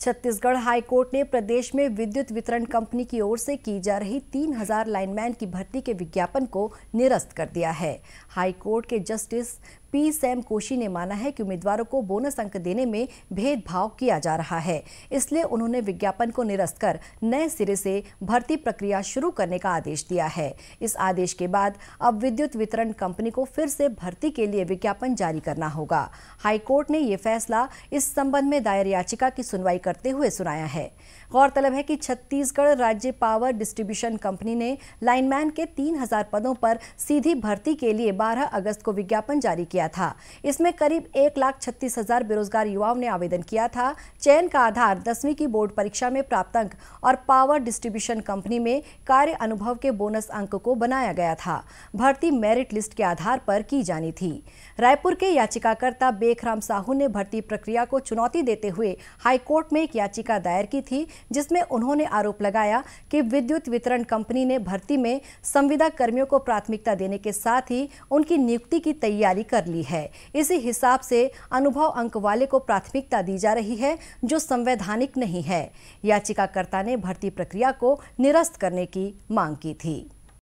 Chhattisgarh high court ने प्रदेश में विद्युत वितरण कंपनी की ओर से की जा रही 3000 लाइनमैन की भर्ती के विज्ञापन को निरस्त कर दिया है हाईकोर्ट के जस्टिस पी सैम कोशी ने माना है कि उम्मीदवारों को बोनस अंक देने में भेदभाव किया जा रहा है इसलिए उन्होंने विज्ञापन को निरस्त कर नए सिरे से भर्ती प्रक्रिया शुरू करने का आदेश दिया है इस आदेश के बाद अब विद्युत वितरण कंपनी को फिर से भर्ती के लिए विज्ञापन जारी करना होगा हाईकोर्ट ने यह फैसला इस संबंध में दायर याचिका की सुनवाई करते हुए सुनाया है गौरतलब है कि छत्तीसगढ़ राज्य पावर डिस्ट्रीब्यूशन कंपनी ने लाइनमैन के 3000 पदों पर सीधी भर्ती के लिए 12 अगस्त को विज्ञापन जारी किया गया था इसमें करीब एक लाख छत्तीस हजार बेरोजगार युवाओं ने आवेदन किया था चयन का आधार दसवीं की बोर्ड परीक्षा में प्राप्त अंक और पावर डिस्ट्रीब्यूशन कंपनी में कार्य अनुभव के बोनस अंक को बनाया गया था भर्ती मेरिट लिस्ट के आधार पर की जानी थी रायपुर के याचिकाकर्ता बेखराम साहू ने भर्ती प्रक्रिया को चुनौती देते हुए हाईकोर्ट में एक याचिका दायर की थी जिसमें उन्होंने आरोप लगाया कि विद्युत वितरण कंपनी ने भर्ती में संविदा कर्मियों को प्राथमिकता देने के साथ ही उनकी नियुक्ति की तैयारी कर ली है इसी हिसाब से अनुभव अंक वाले को प्राथमिकता दी जा रही है जो संवैधानिक नहीं है याचिकाकर्ता ने भर्ती प्रक्रिया को निरस्त करने की मांग की थी